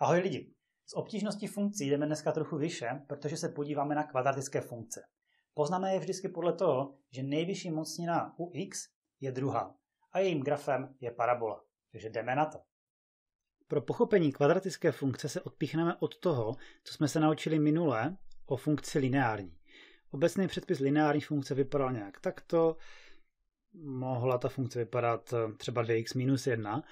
Ahoj lidi! Z obtížnosti funkcí jdeme dneska trochu vyše, protože se podíváme na kvadratické funkce. Poznáme je vždycky podle toho, že nejvyšší mocnina u x je druhá a jejím grafem je parabola. Takže jdeme na to. Pro pochopení kvadratické funkce se odpíchneme od toho, co jsme se naučili minule o funkci lineární. Obecný předpis lineární funkce vypadal nějak takto, mohla ta funkce vypadat eh, třeba 2x minus 1,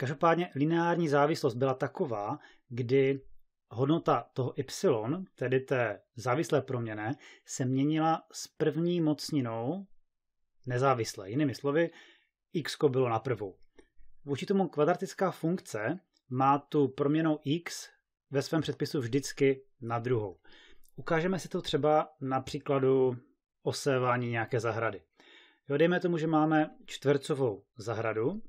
Každopádně lineární závislost byla taková, kdy hodnota toho y, tedy té závislé proměny, se měnila s první mocninou nezávisle. Jinými slovy, x bylo na prvou. Vůči tomu kvadratická funkce má tu proměnou x ve svém předpisu vždycky na druhou. Ukážeme si to třeba na příkladu osévání nějaké zahrady. Jo, dejme tomu, že máme čtvercovou zahradu,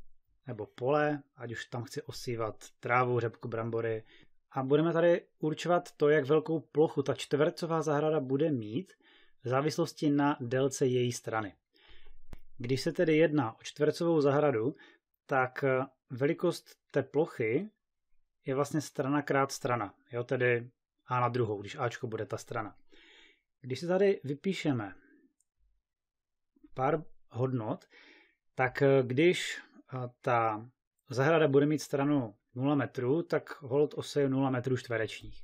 nebo pole, ať už tam chci osívat trávu, řepku, brambory. A budeme tady určovat to, jak velkou plochu ta čtvercová zahrada bude mít v závislosti na délce její strany. Když se tedy jedná o čtvercovou zahradu, tak eh, velikost té plochy je vlastně strana krát strana, jo, tedy A na druhou, když Ačko bude ta strana. Když se tady vypíšeme pár hodnot, tak eh, když ta zahrada bude mít stranu 0 metrů, tak hold oseju 0 metrů čtverečních.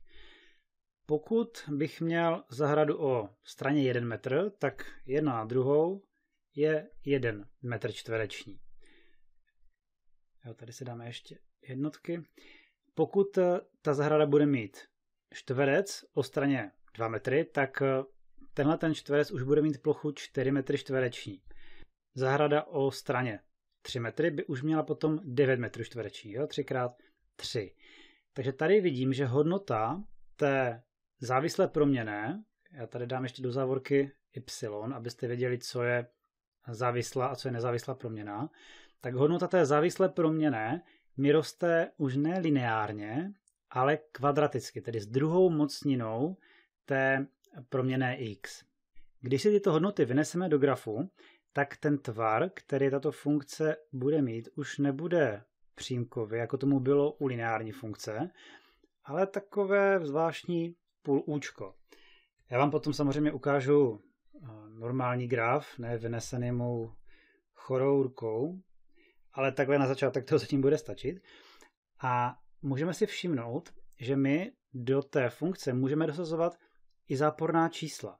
Pokud bych měl zahradu o straně 1 metr, tak jedna na druhou je 1 metr čtvereční. Jo, tady si dáme ještě jednotky. Pokud eh, ta zahrada bude mít čtverec o straně 2 metry, tak eh, tenhle ten čtverec už bude mít plochu 4 metry čtvereční. Zahrada o straně 3 metry by už měla potom 9 metrů čtvereční, jo? 3x3. Takže tady vidím, že hodnota té závislé proměné, já tady dám ještě do závorky y, abyste věděli, co je závislá a co je nezávislá proměna, tak hodnota té závislé proměné mi roste už ne lineárně, ale kvadraticky, tedy s druhou mocninou té proměné x. Když si tyto hodnoty vyneseme do grafu, tak ten tvar, který tato funkce bude mít, už nebude přímkový, jako tomu bylo u lineární funkce, ale takové zvláštní půlúčko. Já vám potom samozřejmě ukážu eh, normální graf, ne vynesený mou chorou rukou, ale takhle na začátek to zatím bude stačit. A můžeme si všimnout, že my do té funkce můžeme dosazovat i záporná čísla.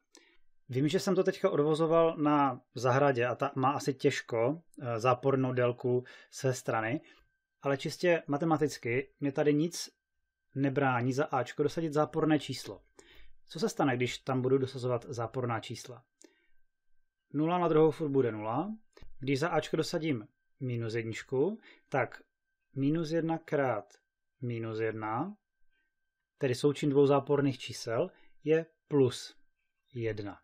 Vím, že jsem to teďka odvozoval na zahradě a ta má asi těžko eh, zápornou délku své strany, ale čistě matematicky mě tady nic nebrání za Ačko dosadit záporné číslo. Co se stane, když tam budu dosazovat záporná čísla? 0 na druhou furt bude 0. Když za Ačko dosadím minus jedničku, tak minus 1 krát minus 1, tedy součin dvou záporných čísel, je plus 1.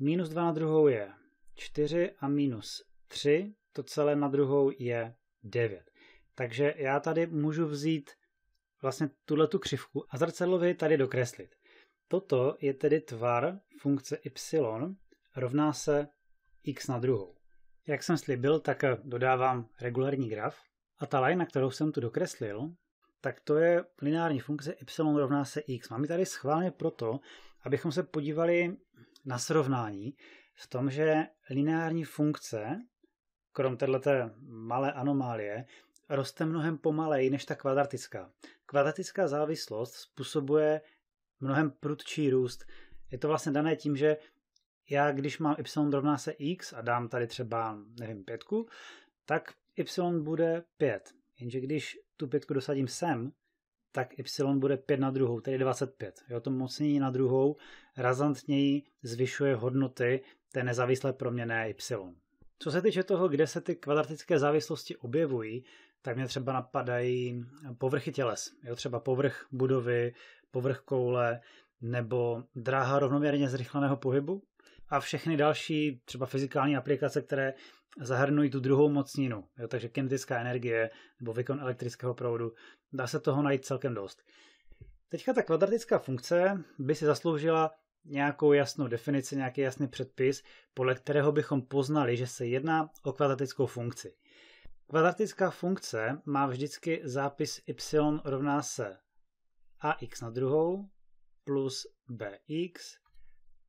Minus 2 na druhou je 4 a minus 3, to celé na druhou je 9. Takže já tady můžu vzít vlastně tuhle tu křivku a zrcadlově tady dokreslit. Toto je tedy tvar funkce y rovná se x na druhou. Jak jsem slibil, tak dodávám regulární graf a ta line, na kterou jsem tu dokreslil, tak to je lineární funkce y rovná se x. Mám ji tady schválně proto, abychom se podívali na srovnání v tom, že lineární funkce, krom této malé anomálie, roste mnohem pomaleji než ta kvadratická. Kvadratická závislost způsobuje mnohem prudčí růst. Je to vlastně dané tím, že já, když mám y rovná se x a dám tady třeba, nevím, pětku, tak y bude 5. Jenže když tu pětku dosadím sem, tak y bude 5 na druhou, tedy 25. Jo, to mocnění na druhou razantněji zvyšuje hodnoty té nezávislé proměné y. Co se týče toho, kde se ty kvadratické závislosti objevují, tak mě třeba napadají povrchy těles. Jo, třeba povrch budovy, povrch koule nebo dráha rovnoměrně zrychleného pohybu a všechny další třeba fyzikální aplikace, které zahrnují tu druhou mocninu, jo, takže kinetická energie nebo výkon elektrického proudu. Dá se toho najít celkem dost. Teďka ta kvadratická funkce by si zasloužila nějakou jasnou definici, nějaký jasný předpis, podle kterého bychom poznali, že se jedná o kvadratickou funkci. Kvadratická funkce má vždycky zápis y rovná se ax na druhou plus bx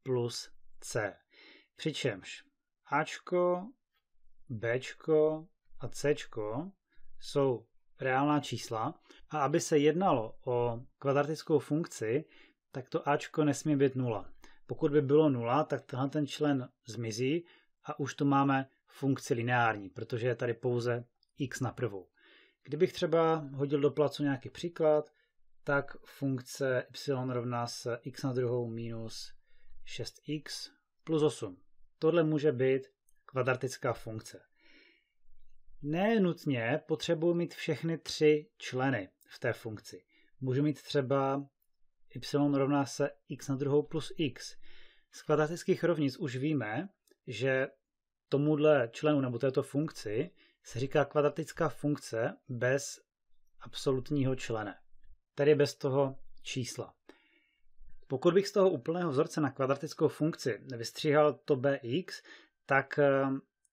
plus c. Přičemž ačko B a C jsou reálná čísla a aby se jednalo o kvadratickou funkci, tak to A nesmí být nula. Pokud by bylo nula, tak tenhle ten člen zmizí a už tu máme funkci lineární, protože je tady pouze x na prvou. Kdybych třeba hodil do placu nějaký příklad, tak funkce y rovná se x na druhou minus 6x plus 8. Tohle může být kvadratická funkce. Ne nutně potřebuji mít všechny tři členy v té funkci. Můžu mít třeba y rovná se x na druhou plus x. Z kvadratických rovnic už víme, že tomuhle členu nebo této funkci se říká kvadratická funkce bez absolutního člene, tedy bez toho čísla. Pokud bych z toho úplného vzorce na kvadratickou funkci vystříhal to bx, tak eh,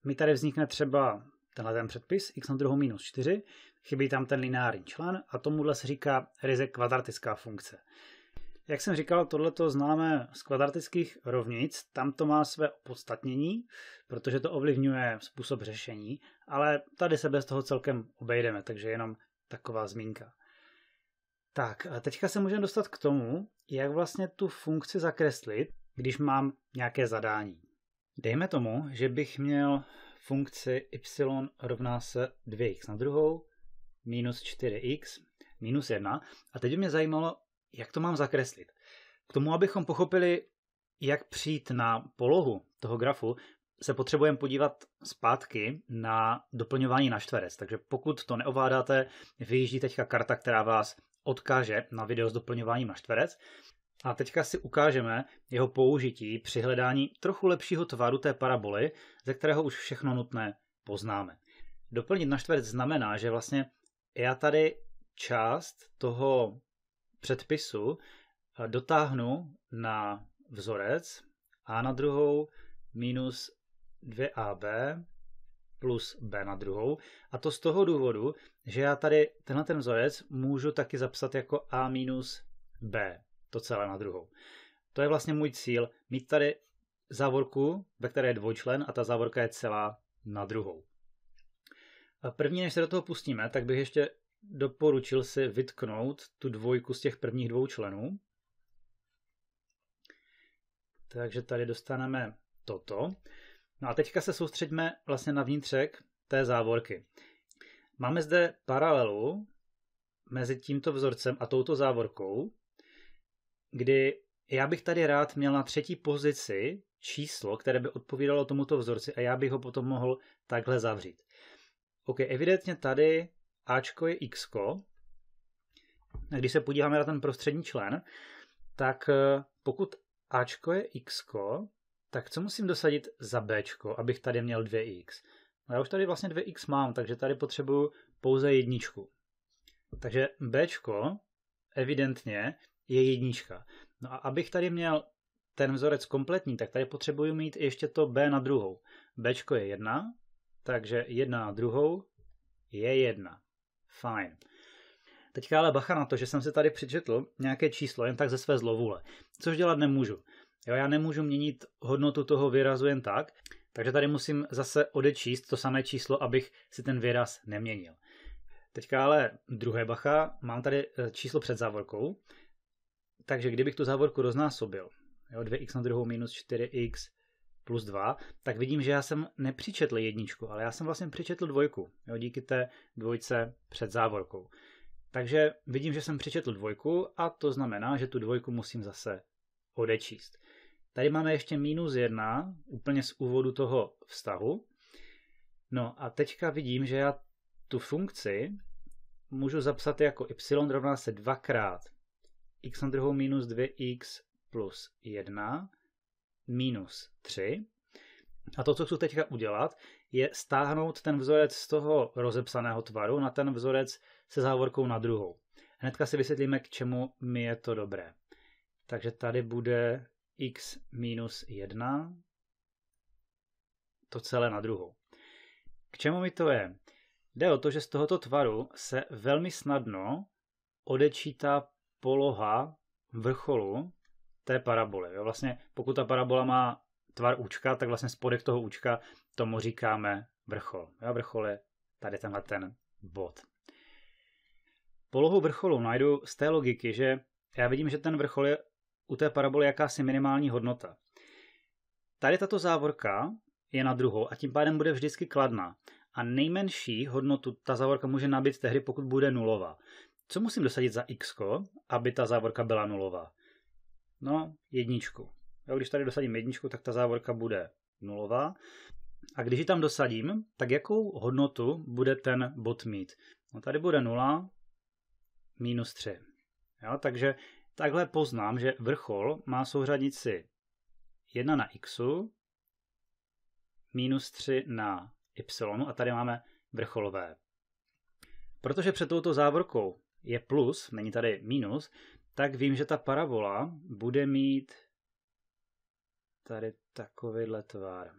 mi tady vznikne třeba tenhle ten předpis, x na druhou minus 4, chybí tam ten lineární člen a tomuhle se říká ryze kvadratická funkce. Jak jsem říkal, tohle to známe z kvadratických rovnic, tam to má své opodstatnění, protože to ovlivňuje způsob řešení, ale tady se bez toho celkem obejdeme, takže jenom taková zmínka. Tak, a teďka se můžeme dostat k tomu, jak vlastně tu funkci zakreslit, když mám nějaké zadání. Dejme tomu, že bych měl funkci y rovná se 2x na druhou minus 4x minus 1. A teď by mě zajímalo, jak to mám zakreslit. K tomu, abychom pochopili, jak přijít na polohu toho grafu, se potřebujeme podívat zpátky na doplňování na čtverec. Takže pokud to neovládáte, vyjíždí teďka karta, která vás odkáže na video s doplňováním na čtverec. A teďka si ukážeme jeho použití při hledání trochu lepšího tvaru té paraboly, ze kterého už všechno nutné poznáme. Doplnit na čtvrt znamená, že vlastně já tady část toho předpisu eh, dotáhnu na vzorec a na druhou minus 2ab plus b na druhou. A to z toho důvodu, že já tady tenhle ten vzorec můžu taky zapsat jako a minus b to celé na druhou. To je vlastně můj cíl, mít tady závorku, ve které je dvojčlen a ta závorka je celá na druhou. A první, než se do toho pustíme, tak bych ještě doporučil si vytknout tu dvojku z těch prvních dvou členů. Takže tady dostaneme toto. No a teďka se soustředíme vlastně na vnitřek té závorky. Máme zde paralelu mezi tímto vzorcem a touto závorkou, kdy já bych tady rád měl na třetí pozici číslo, které by odpovídalo tomuto vzorci a já bych ho potom mohl takhle zavřít. OK, evidentně tady Ačko je X. když se podíváme na ten prostřední člen, tak eh, pokud Ačko je X, tak co musím dosadit za B, abych tady měl 2X? No já už tady vlastně 2X mám, takže tady potřebuju pouze jedničku. Takže B evidentně je jednička. No a abych tady měl ten vzorec kompletní, tak tady potřebuji mít ještě to B na druhou. Bčko je jedna, takže jedna na druhou je jedna. Fajn. Teďka ale bacha na to, že jsem si tady přečetl nějaké číslo jen tak ze své zlovůle, což dělat nemůžu. Jo, já nemůžu měnit hodnotu toho výrazu jen tak, takže tady musím zase odečíst to samé číslo, abych si ten výraz neměnil. Teďka ale druhé bacha, mám tady eh, číslo před závorkou, takže kdybych tu závorku roznásobil, jo, 2x na druhou minus 4x plus 2, tak vidím, že já jsem nepřičetl jedničku, ale já jsem vlastně přičetl dvojku, jo, díky té dvojce před závorkou. Takže vidím, že jsem přičetl dvojku a to znamená, že tu dvojku musím zase odečíst. Tady máme ještě minus jedna, úplně z úvodu toho vztahu. No a teďka vidím, že já tu funkci můžu zapsat jako y rovná se dvakrát x na druhou minus 2x plus 1 minus 3. A to, co chci teďka udělat, je stáhnout ten vzorec z toho rozepsaného tvaru na ten vzorec se závorkou na druhou. Hnedka si vysvětlíme, k čemu mi je to dobré. Takže tady bude x minus 1, to celé na druhou. K čemu mi to je? Jde o to, že z tohoto tvaru se velmi snadno odečítá poloha vrcholu té paraboly. Vlastně pokud ta parabola má tvar účka, tak vlastně spodek toho účka tomu říkáme vrchol. Jo? Vrchol je tady tenhle ten bod. Polohu vrcholu najdu z té logiky, že já vidím, že ten vrchol je u té paraboly jakási minimální hodnota. Tady tato závorka je na druhou a tím pádem bude vždycky kladná. A nejmenší hodnotu ta závorka může nabít tehdy, pokud bude nulová co musím dosadit za x, aby ta závorka byla nulová? No, jedničku. Jo, když tady dosadím jedničku, tak ta závorka bude nulová. A když ji tam dosadím, tak jakou hodnotu bude ten bod mít? No tady bude 0, minus 3. Jo, takže takhle poznám, že vrchol má souřadnici 1 na x, minus 3 na y a tady máme vrcholové. Protože před touto závorkou je plus, není tady minus, tak vím, že ta parabola bude mít tady takovýhle tvar.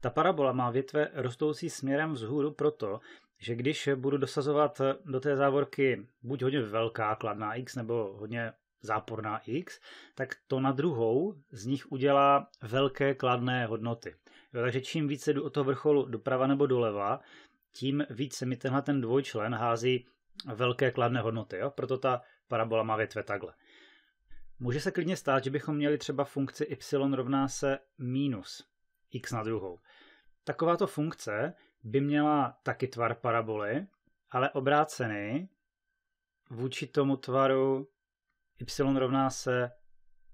Ta parabola má větve rostoucí směrem vzhůru proto, že když budu dosazovat do té závorky buď hodně velká kladná x nebo hodně záporná x, tak to na druhou z nich udělá velké kladné hodnoty. Jo, takže čím více jdu od toho vrcholu doprava nebo doleva, tím víc se mi tenhle ten dvojčlen hází velké kladné hodnoty. Jo? Proto ta parabola má větve takhle. Může se klidně stát, že bychom měli třeba funkci y rovná se minus x na druhou. Takováto funkce by měla taky tvar paraboly, ale obrácený vůči tomu tvaru y rovná se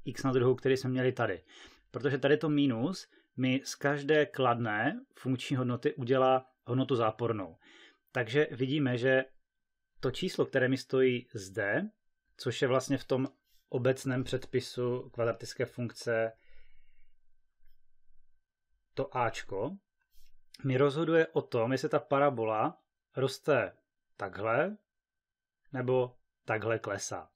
x na druhou, který jsme měli tady. Protože tady to minus mi z každé kladné funkční hodnoty udělá hodnotu zápornou. Takže vidíme, že to číslo, které mi stojí zde, což je vlastně v tom obecném předpisu kvadratické funkce to Ačko, mi rozhoduje o tom, jestli ta parabola roste takhle nebo takhle klesá.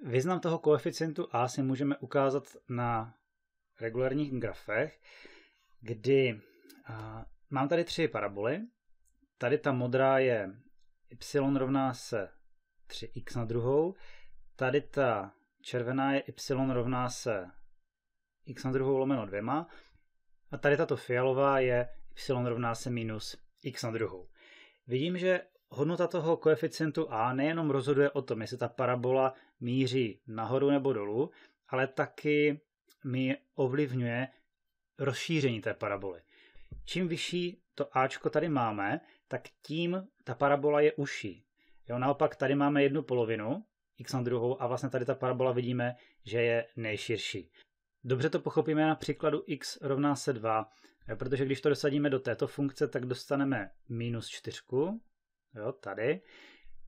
Význam toho koeficientu A si můžeme ukázat na regulárních grafech, kdy Mám tady tři paraboly. Tady ta modrá je y rovná se 3x na druhou. Tady ta červená je y rovná se x na druhou lomeno dvěma. A tady tato fialová je y rovná se minus x na druhou. Vidím, že hodnota toho koeficientu a nejenom rozhoduje o tom, jestli ta parabola míří nahoru nebo dolů, ale taky mi ovlivňuje rozšíření té paraboly čím vyšší to Ačko tady máme, tak tím ta parabola je uší. Jo, naopak tady máme jednu polovinu, x na druhou, a vlastně tady ta parabola vidíme, že je nejširší. Dobře to pochopíme na příkladu x rovná se 2, jo, protože když to dosadíme do této funkce, tak dostaneme minus 4, jo, tady.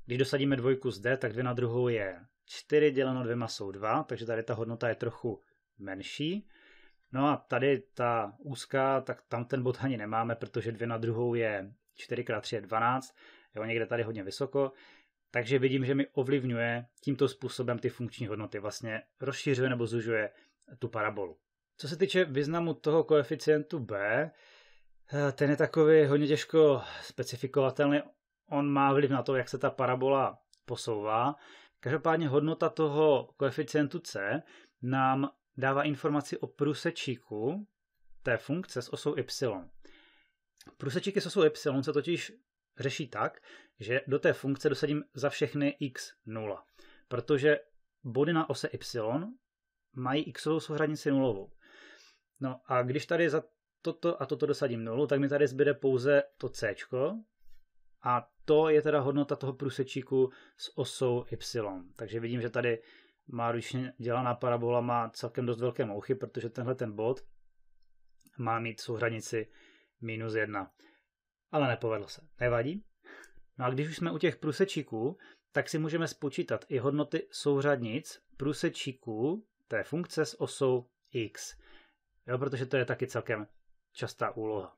Když dosadíme dvojku zde, tak 2 na druhou je 4 děleno dvěma jsou 2, takže tady ta hodnota je trochu menší. No a tady ta úzká, tak tam ten bod ani nemáme, protože dvě na druhou je 4x3 je 12, jo, někde tady hodně vysoko, takže vidím, že mi ovlivňuje tímto způsobem ty funkční hodnoty, vlastně rozšiřuje nebo zužuje tu parabolu. Co se týče významu toho koeficientu B, eh, ten je takový hodně těžko specifikovatelný. On má vliv na to, jak se ta parabola posouvá. Každopádně hodnota toho koeficientu C nám dává informaci o průsečíku té funkce s osou y. Průsečíky s osou y se totiž řeší tak, že do té funkce dosadím za všechny x 0, protože body na ose y mají xovou souhradnici nulovou. No a když tady za toto a toto dosadím nulu, tak mi tady zbyde pouze to c, a to je teda hodnota toho průsečíku s osou y. Takže vidím, že tady má ručně dělaná parabola má celkem dost velké mouchy, protože tenhle ten bod má mít souhranici minus jedna. Ale nepovedlo se. Nevadí. No a když už jsme u těch průsečíků, tak si můžeme spočítat i hodnoty souřadnic průsečíků té funkce s osou x. Jo, protože to je taky celkem častá úloha.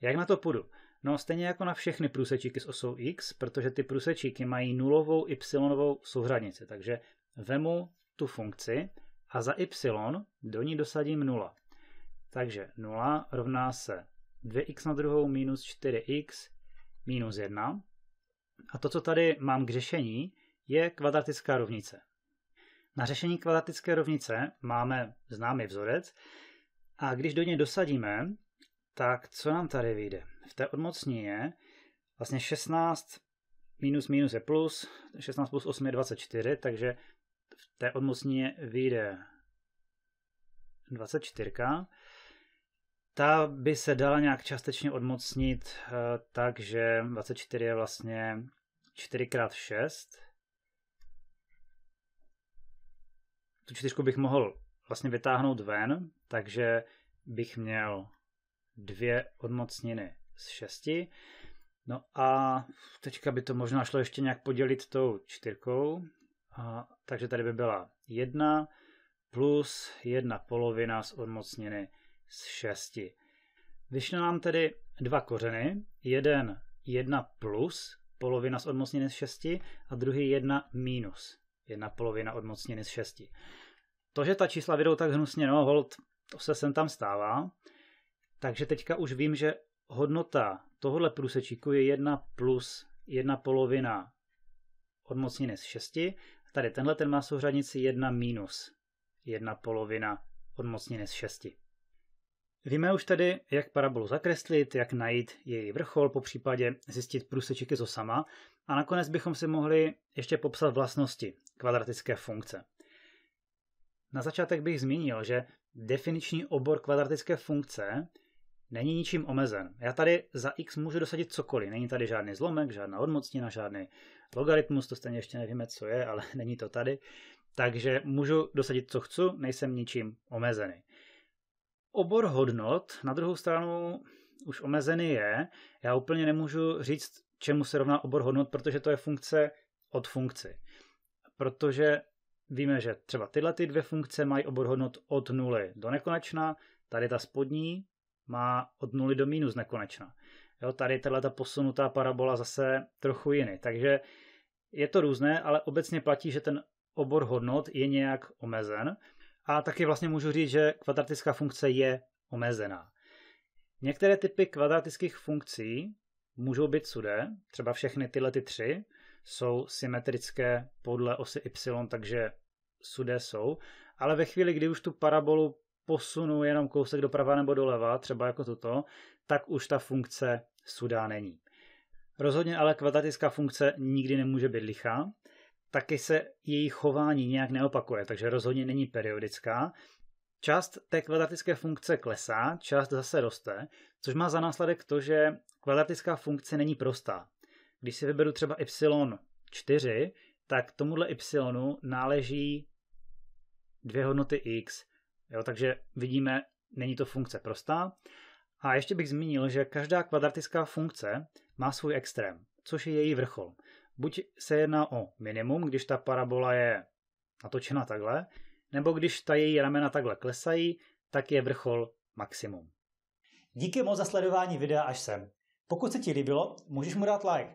Jak na to půjdu? No stejně jako na všechny průsečíky s osou x, protože ty průsečíky mají nulovou y souřadnici, takže Vemu tu funkci a za y do ní dosadím 0. Takže 0 rovná se 2x na druhou minus 4x minus 1. A to, co tady mám k řešení, je kvadratická rovnice. Na řešení kvadratické rovnice máme známý vzorec a když do něj dosadíme, tak co nám tady vyjde? V té odmocní je vlastně 16 minus minus je plus, 16 plus 8 je 24, takže v té odmocně vyjde 24. Ta by se dala nějak částečně odmocnit eh, tak, že 24 je vlastně 4x6. Tu čtyřku bych mohl vlastně vytáhnout ven, takže bych měl dvě odmocniny z šesti. No a teďka by to možná šlo ještě nějak podělit tou čtyřkou, a, takže tady by byla 1 plus 1 polovina z odmocněny z 6. Vyšly nám tedy dva kořeny, jeden 1 plus polovina z odmocněny z 6 a druhý 1 minus 1 polovina odmocněny z 6. To, že ta čísla vydou tak hnusně, no hold, to se sem tam stává. Takže teďka už vím, že hodnota tohohle průsečíku je 1 plus 1 polovina odmocněny z 6 Tady tenhle ten má souřadnici 1 minus. jedna polovina odmocněné z 6. Víme už tedy, jak parabolu zakreslit, jak najít její vrchol, po případě zjistit průsečík osama, a nakonec bychom si mohli ještě popsat vlastnosti kvadratické funkce. Na začátek bych zmínil, že definiční obor kvadratické funkce není ničím omezen. Já tady za x můžu dosadit cokoliv. Není tady žádný zlomek, žádná odmocnina, žádný Logaritmus, to stejně ještě nevíme, co je, ale není to tady. Takže můžu dosadit, co chci, nejsem ničím omezený. Obor hodnot na druhou stranu už omezený je. Já úplně nemůžu říct, čemu se rovná obor hodnot, protože to je funkce od funkci. Protože víme, že třeba tyhle ty dvě funkce mají obor hodnot od nuly do nekonečna, tady ta spodní má od nuly do minus nekonečna. Jo, tady ta posunutá parabola zase trochu jiný. Takže je to různé, ale obecně platí, že ten obor hodnot je nějak omezen. A taky vlastně můžu říct, že kvadratická funkce je omezená. Některé typy kvadratických funkcí můžou být sudé, třeba všechny tyhle ty tři jsou symetrické podle osy y, takže sudé jsou, ale ve chvíli, kdy už tu parabolu posunu jenom kousek doprava nebo doleva, třeba jako toto, tak už ta funkce sudá není. Rozhodně ale kvadratická funkce nikdy nemůže být lichá, taky se její chování nějak neopakuje, takže rozhodně není periodická. Část té kvadratické funkce klesá, část zase roste, což má za následek to, že kvadratická funkce není prostá. Když si vyberu třeba y4, tak tomuhle y náleží dvě hodnoty x. Jo, takže vidíme, není to funkce prostá. A ještě bych zmínil, že každá kvadratická funkce má svůj extrém, což je její vrchol. Buď se jedná o minimum, když ta parabola je natočena takhle, nebo když ta její ramena takhle klesají, tak je vrchol maximum. Díky moc za sledování videa až sem. Pokud se ti líbilo, můžeš mu dát like